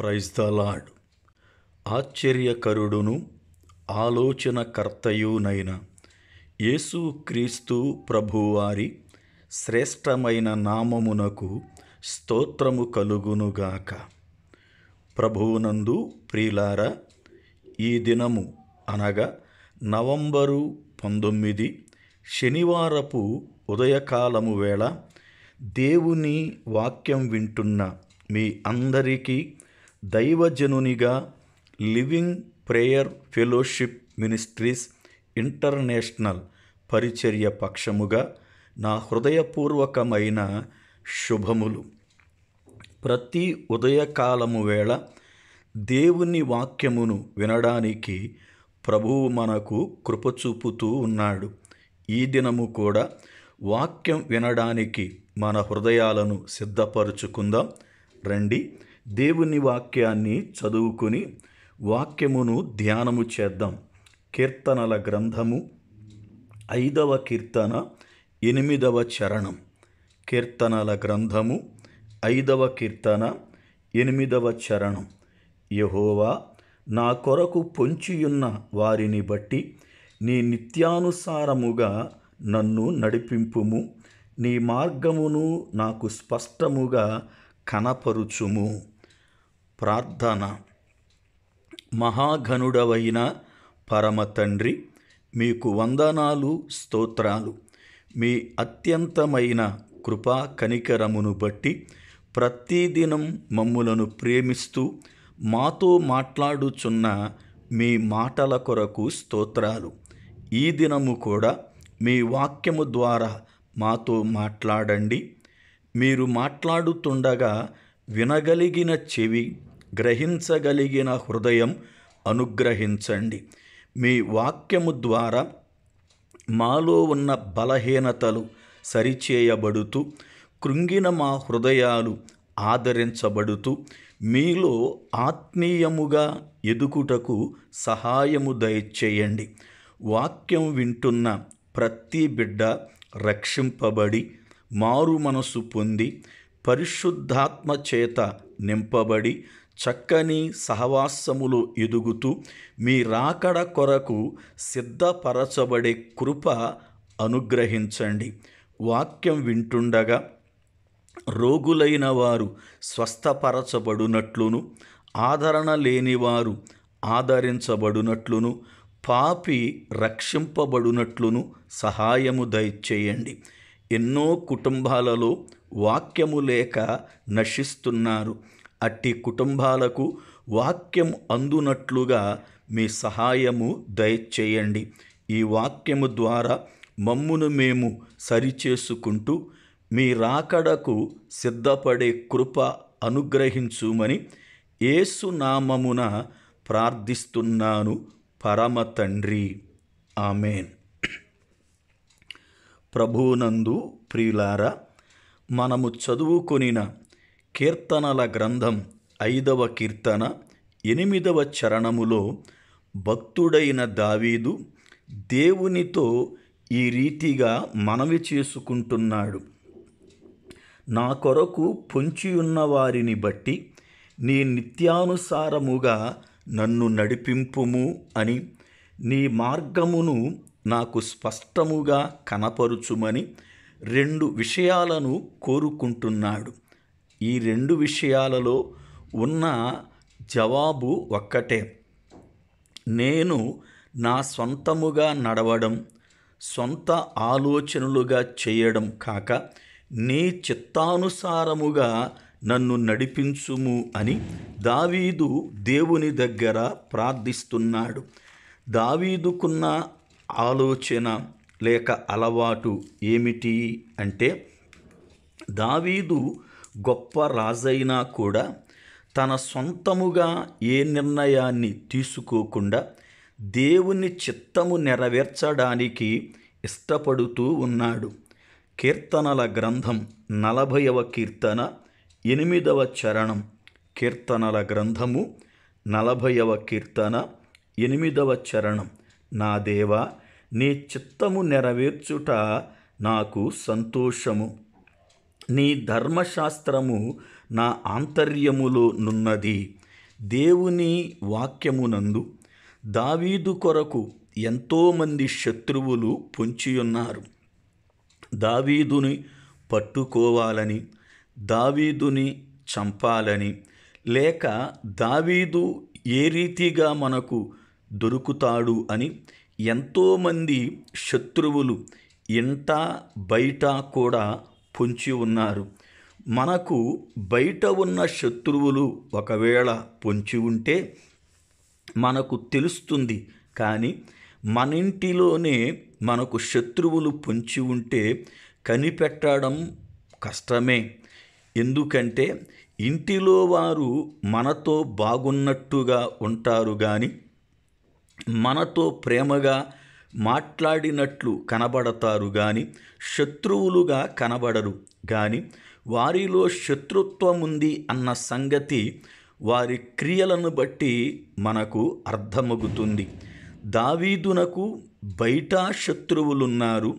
praise the lord ఆశ్చర్యకరుడును ఆలోచనకర్తయునైన యేసుక్రీస్తు ప్రభువారి శ్రేష్టమైన నామమునకు స్తోత్రము కలుగునుగాక ప్రభువునందు ప్రియులార ఈ దినము అనగా నవంబరు పంతొమ్మిది శనివారపు ఉదయకాలము వేళ దేవుని వాక్యం వింటున్న మీ అందరికీ దైవజనునిగా living prayer fellowship ministries international పరిచర్య పక్షముగా నా హృదయపూర్వకమైన శుభములు ప్రతి ఉదయకాలము వేళ దేవుని వాక్యమును వినడానికి ప్రభువు మనకు కృపచూపుతూ ఉన్నాడు ఈ దినము కూడా వాక్యం వినడానికి మన హృదయాలను సిద్ధపరుచుకుందాం రండి దేవుని వాక్యాన్ని చదువుకుని వాక్యమును ధ్యానము చేద్దాం కీర్తనల గ్రంథము ఐదవ కీర్తన ఎనిమిదవ చరణం కీర్తనల గ్రంథము ఐదవ కీర్తన ఎనిమిదవ చరణం యహోవా నా కొరకు పొంచియున్న వారిని బట్టి నీ నిత్యానుసారముగా నన్ను నడిపింపుము నీ మార్గమును నాకు స్పష్టముగా కనపరుచుము ప్రార్థన మహాఘనుడవైన పరమ తండ్రి మీకు వందనాలు స్తోత్రాలు మీ అత్యంతమైన కృపా కనికరమును బట్టి ప్రతిదినం మమ్ములను ప్రేమిస్తూ మాతో మాట్లాడుచున్న మీ మాటల కొరకు స్తోత్రాలు ఈ దినము కూడా మీ వాక్యము ద్వారా మాతో మాట్లాడండి మీరు మాట్లాడుతుండగా వినగలిగిన చెవి గ్రహించగలిగిన హృదయం అనుగ్రహించండి మీ వాక్యము ద్వారా మాలో ఉన్న బలహీనతలు సరిచేయబడుతూ కృంగిన మా హృదయాలు ఆదరించబడుతూ మీలో ఆత్మీయముగా ఎదుగుటకు సహాయము దయచేయండి వాక్యం వింటున్న ప్రతి బిడ్డ రక్షింపబడి మారు మనసు పొంది పరిశుద్ధాత్మ చేత నింపబడి చక్కని సహవాసములు ఎదుగుతూ మీ రాకడ కొరకు సిద్ధపరచబడే కృప అనుగ్రహించండి వాక్యం వింటుండగా రోగులైన వారు స్వస్థపరచబడునట్లును ఆదరణ లేనివారు ఆదరించబడునట్లును పాపి రక్షింపబడునట్లును సహాయము దయచేయండి ఎన్నో కుటుంబాలలో వాక్యము లేక నశిస్తున్నారు అట్టి కుటుంబాలకు వాక్యం అందునట్లుగా మీ సహాయము దయచేయండి ఈ వాక్యము ద్వారా మమ్మును మేము సరిచేసుకుంటూ మీ రాకడకు సిద్ధపడే కృప అనుగ్రహించుమని ఏసునామమున ప్రార్థిస్తున్నాను పరమ తండ్రి ఆమెన్ ప్రభునందు ప్రియులారా మనము చదువుకొనిన కీర్తనల గ్రంథం ఐదవ కీర్తన ఎనిమిదవ చరణములో భక్తుడైన దావీదు దేవునితో ఈ రీతిగా మనవి చేసుకుంటున్నాడు నా కొరకు పొంచియున్న వారిని బట్టి నీ నిత్యానుసారముగా నన్ను నడిపింపుము అని నీ మార్గమును నాకు స్పష్టముగా కనపరుచుమని రెండు విషయాలను కోరుకుంటున్నాడు ఈ రెండు విషయాలలో ఉన్న జవాబు ఒక్కటే నేను నా సొంతముగా నడవడం సొంత ఆలోచనలుగా చేయడం కాక నీ చిత్తానుసారముగా నన్ను నడిపించుము అని దావీదు దేవుని దగ్గర ప్రార్థిస్తున్నాడు దావీదుకున్న ఆలోచన లేక అలవాటు ఏమిటి అంటే దావీదు గొప్ప రాజైనా కూడా తన సొంతముగా ఏ నిర్ణయాన్ని తీసుకోకుండా దేవుని చిత్తము నెరవేర్చడానికి ఇష్టపడుతూ ఉన్నాడు కీర్తనల గ్రంథం నలభైవ కీర్తన ఎనిమిదవ చరణం కీర్తనల గ్రంథము నలభైవ కీర్తన ఎనిమిదవ చరణం నా దేవా నీ చిత్తము నెరవేర్చుట నాకు సంతోషము నీ ధర్మశాస్త్రము నా ఆంతర్యములో నున్నది దేవుని వాక్యమునందు దావీదు కొరకు ఎంతోమంది శత్రువులు పొంచియున్నారు దావీదుని పట్టుకోవాలని దావీదుని చంపాలని లేక దావీదు ఏ రీతిగా మనకు దొరుకుతాడు అని ఎంతోమంది శత్రువులు ఇంట బయట కూడా పొంచి ఉన్నారు మనకు బయట ఉన్న శత్రువులు ఒకవేళ పొంచి ఉంటే మనకు తెలుస్తుంది కానీ మన ఇంటిలోనే మనకు శత్రువులు పొంచి ఉంటే కనిపెట్టడం కష్టమే ఎందుకంటే ఇంటిలో వారు మనతో బాగున్నట్టుగా ఉంటారు కానీ మనతో ప్రేమగా మాట్లాడినట్లు కనబడతారు గాని శత్రువులుగా కనబడరు గాని వారిలో శత్రుత్వముంది అన్న సంగతి వారి క్రియలను బట్టి మనకు అర్థమగుతుంది దావీదునకు బయట శత్రువులున్నారు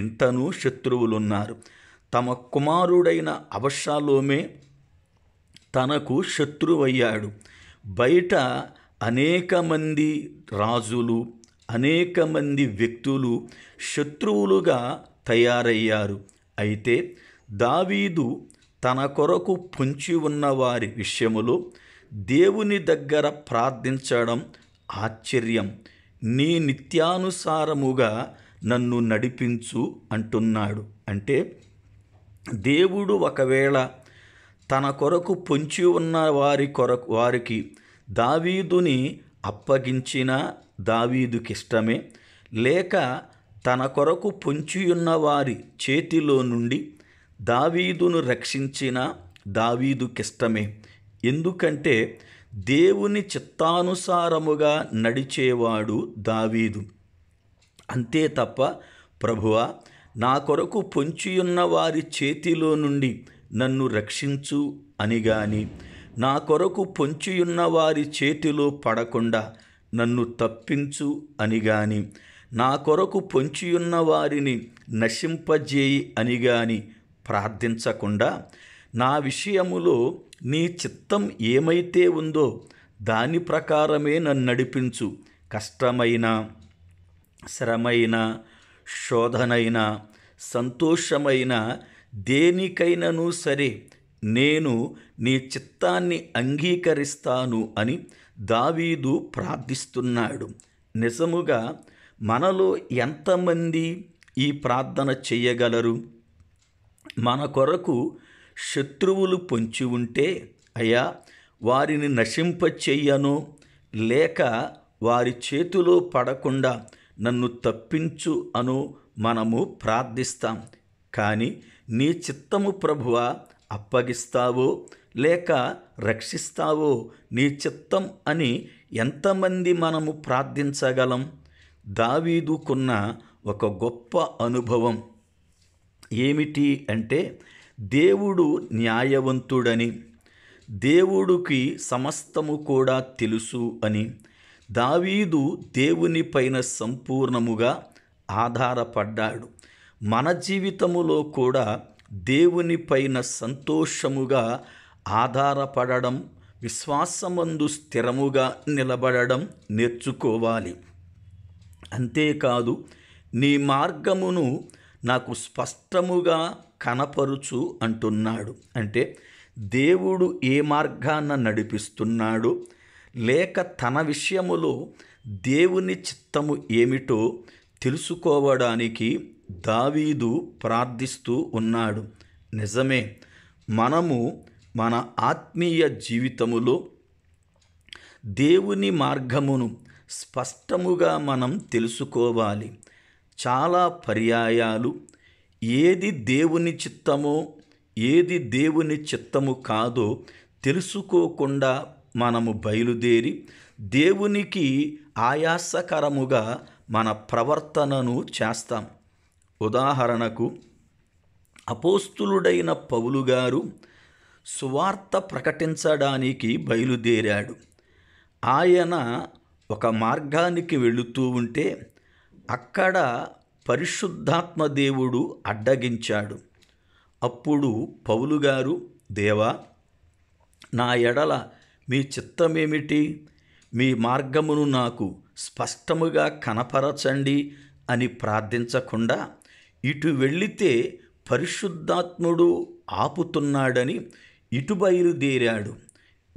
ఇంటనూ శత్రువులున్నారు తమ కుమారుడైన అవశాలోమే తనకు శత్రువయ్యాడు బయట అనేక మంది రాజులు అనేక మంది వ్యక్తులు శత్రువులుగా తయారయ్యారు అయితే దావీదు తన కొరకు పొంచి ఉన్న వారి విషయములో దేవుని దగ్గర ప్రార్థించడం ఆశ్చర్యం నీ నిత్యానుసారముగా నన్ను నడిపించు అంటున్నాడు అంటే దేవుడు ఒకవేళ తన కొరకు పొంచి ఉన్న వారి కొరకు వారికి దావీదుని అప్పగించినా దావీదుకిష్టమే లేక తన కొరకు పొంచియున్న వారి చేతిలో నుండి దావీదును రక్షించిన దావీదుకిష్టమే ఎందుకంటే దేవుని చిత్తానుసారముగా నడిచేవాడు దావీదు అంతే తప్ప ప్రభువా నా కొరకు పొంచియున్న వారి చేతిలో నుండి నన్ను రక్షించు అని గాని నా కొరకు పొంచియున్న వారి చేతిలో పడకుండా నన్ను తప్పించు అని గాని నా కొరకు పొంచియున్న వారిని నశింపజేయి అని గాని ప్రార్థించకుండా నా విషయములో నీ చిత్తం ఏమైతే ఉందో దాని ప్రకారమే నన్ను నడిపించు కష్టమైన శ్రమైన శోధనైన సంతోషమైన దేనికైనను సరే నేను నీ చిత్తాన్ని అంగీకరిస్తాను అని దావీదు ప్రార్థిస్తున్నాడు నిజముగా మనలో ఎంతమంది ఈ ప్రార్థన చేయగలరు మన కొరకు శత్రువులు పొంచి ఉంటే అయ్యా వారిని నశింప చెయ్యను లేక వారి చేతిలో పడకుండా నన్ను తప్పించు అను మనము ప్రార్థిస్తాం కానీ నీ చిత్తము ప్రభువ అప్పగిస్తావో లేక రక్షిస్తావో నీ చిత్తం అని ఎంతమంది మనము ప్రార్థించగలం దావీదుకున్న ఒక గొప్ప అనుభవం ఏమిటి అంటే దేవుడు న్యాయవంతుడని దేవుడికి సమస్తము కూడా తెలుసు అని దావీదు దేవునిపైన సంపూర్ణముగా ఆధారపడ్డాడు మన జీవితములో కూడా దేవునిపైన సంతోషముగా ఆధారపడడం విశ్వాసమందు స్థిరముగా నిలబడడం నేర్చుకోవాలి అంతేకాదు నీ మార్గమును నాకు స్పష్టముగా కనపరుచు అంటున్నాడు అంటే దేవుడు ఏ మార్గాన నడిపిస్తున్నాడు లేక తన విషయములో దేవుని చిత్తము ఏమిటో తెలుసుకోవడానికి దావీదు ప్రార్థిస్తూ ఉన్నాడు నిజమే మనము మన ఆత్మీయ జీవితములో దేవుని మార్గమును స్పష్టముగా మనం తెలుసుకోవాలి చాలా పర్యాయాలు ఏది దేవుని చిత్తమో ఏది దేవుని చిత్తము కాదో తెలుసుకోకుండా మనము బయలుదేరి దేవునికి ఆయాసకరముగా మన ప్రవర్తనను చేస్తాం ఉదాహరణకు అపోస్తులుడైన పౌలు గారు సువార్త ప్రకటించడానికి బయలుదేరాడు ఆయన ఒక మార్గానికి వెళుతూ ఉంటే అక్కడ పరిశుద్ధాత్మ దేవుడు అడ్డగించాడు అప్పుడు పౌలు గారు దేవా నా ఎడల మీ చిత్తమేమిటి మీ మార్గమును నాకు స్పష్టముగా కనపరచండి అని ప్రార్థించకుండా ఇటు వెళ్ళితే పరిశుద్ధాత్ముడు ఆపుతున్నాడని ఇటు బయలుదేరాడు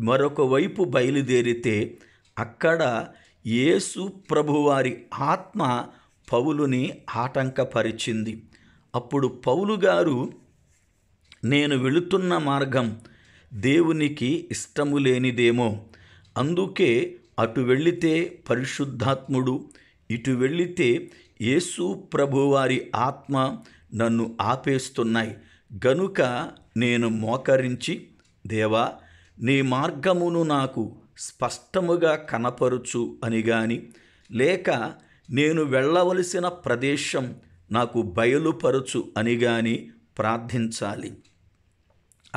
మరొక వైపు బయలుదేరితే అక్కడ యేసు ప్రభువారి ఆత్మ పౌలుని ఆటంకపరిచింది అప్పుడు పౌలు గారు నేను వెళుతున్న మార్గం దేవునికి ఇష్టము లేనిదేమో అందుకే అటు వెళితే పరిశుద్ధాత్ముడు ఇటు వెళితే యేసు ప్రభువారి ఆత్మ నన్ను ఆపేస్తున్నాయి గనుక నేను మోకరించి దేవా నీ మార్గమును నాకు స్పష్టముగా కనపరుచు అని గాని లేక నేను వెళ్ళవలసిన ప్రదేశం నాకు బయలుపరచు అని గాని ప్రార్థించాలి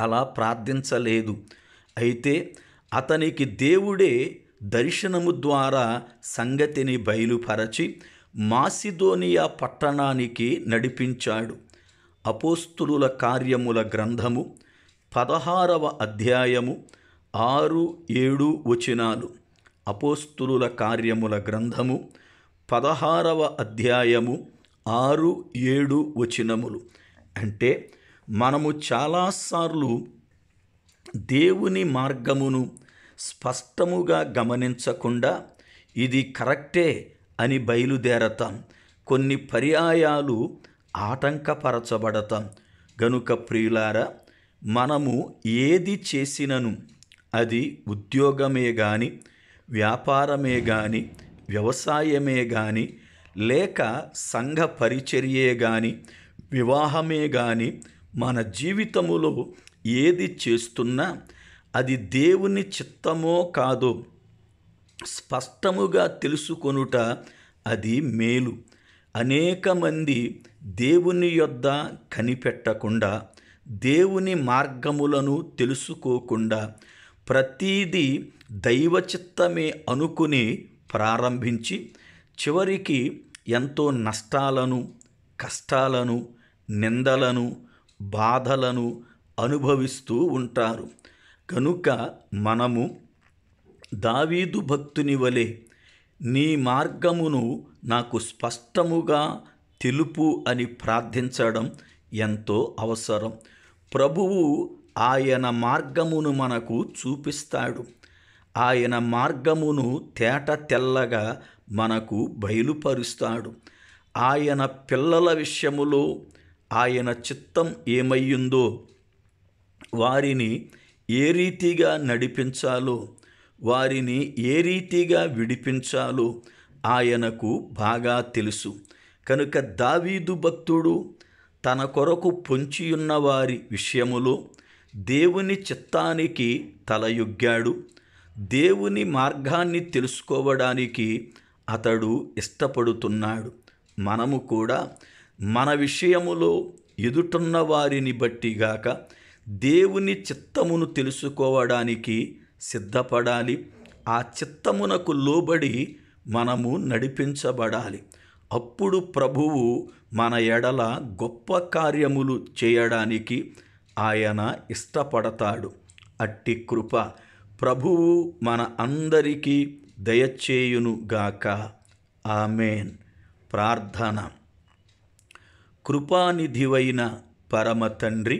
అలా ప్రార్థించలేదు అయితే అతనికి దేవుడే దర్శనము ద్వారా సంగతిని బయలుపరచి మాసిదోనియా పట్టణానికి నడిపించాడు అపోస్తులుల కార్యముల గ్రంథము పదహారవ అధ్యాయము ఆరు ఏడు వచనాలు అపోస్తులుల కార్యముల గ్రంథము పదహారవ అధ్యాయము ఆరు ఏడు వచనములు అంటే మనము చాలాసార్లు దేవుని మార్గమును స్పష్టముగా గమనించకుండా ఇది కరెక్టే అని బయలుదేరతాం కొన్ని పర్యాయాలు ఆటంకపరచబడతాం గనుక ప్రియులారా మనము ఏది చేసినను అది ఉద్యోగమే కానీ వ్యాపారమే కానీ వ్యవసాయమే కానీ లేక సంఘ పరిచర్యే కానీ వివాహమే కానీ మన జీవితములో ఏది చేస్తున్నా అది దేవుని చిత్తమో కాదో స్పష్టముగా తెలుసుకొనుట అది మేలు అనేక మంది దేవుని యొద్ద కనిపెట్టకుండా దేవుని మార్గములను తెలుసుకోకుండా ప్రతీది దైవచిత్తమే అనుకుని ప్రారంభించి చివరికి ఎంతో నష్టాలను కష్టాలను నిందలను బాధలను అనుభవిస్తూ ఉంటారు కనుక మనము దావీదు భక్తుని వలె నీ మార్గమును నాకు స్పష్టముగా తెలుపు అని ప్రార్థించడం ఎంతో అవసరం ప్రభువు ఆయన మార్గమును మనకు చూపిస్తాడు ఆయన మార్గమును తేట తెల్లగా మనకు బయలుపరుస్తాడు ఆయన పిల్లల విషయములో ఆయన చిత్తం ఏమయ్యిందో వారిని ఏ రీతిగా నడిపించాలో వారిని ఏ రీతిగా విడిపించాలో ఆయనకు బాగా తెలుసు కనుక దావీదు భక్తుడు తన కొరకు పొంచియున్న వారి విషయములో దేవుని చిత్తానికి తలయొగ్గాడు దేవుని మార్గాన్ని తెలుసుకోవడానికి అతడు ఇష్టపడుతున్నాడు మనము కూడా మన విషయములో ఎదుటున్న వారిని బట్టిగాక దేవుని చిత్తమును తెలుసుకోవడానికి సిద్ధపడాలి ఆ చిత్తమునకు లోబడి మనము నడిపించబడాలి అప్పుడు ప్రభువు మన ఎడల గొప్ప కార్యములు చేయడానికి ఆయన ఇష్టపడతాడు అట్టి కృప ప్రభువు మన అందరికీ దయచేయునుగాక ఆమెన్ ప్రార్థన కృపానిధివైన పరమ తండ్రి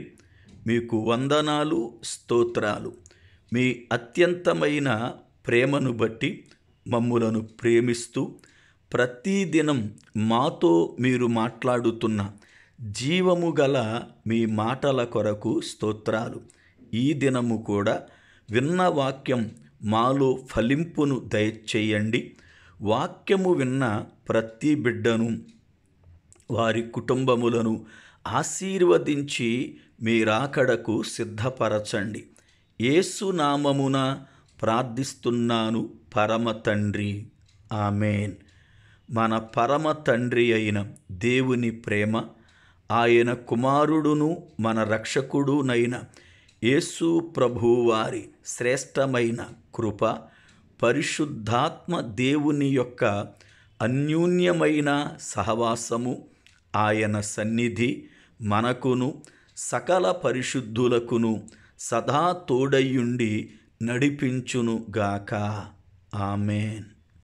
మీకు వందనాలు స్తోత్రాలు మీ అత్యంతమైన ప్రేమను బట్టి మమ్ములను ప్రేమిస్తూ ప్రతిదినం మాతో మీరు మాట్లాడుతున్న జీవము గల మీ మాటల కొరకు స్తోత్రాలు ఈ దినము కూడా విన్న వాక్యం మాలో ఫలింపును దయచేయండి వాక్యము విన్న ప్రతి బిడ్డను వారి కుటుంబములను ఆశీర్వదించి మీ రాకడకు సిద్ధపరచండి ఏసునామమున ప్రార్థిస్తున్నాను పరమ తండ్రి ఆమెన్ మన పరమ తండ్రి అయిన దేవుని ప్రేమ ఆయన కుమారుడును మన రక్షకుడునైన యేసు ప్రభువారి శ్రేష్టమైన కృప పరిశుద్ధాత్మ దేవుని యొక్క అన్యూన్యమైన సహవాసము ఆయన సన్నిధి మనకును సకల పరిశుద్ధులకును సదా తోడయ్యుండి నడిపించునుగాక ఆమెన్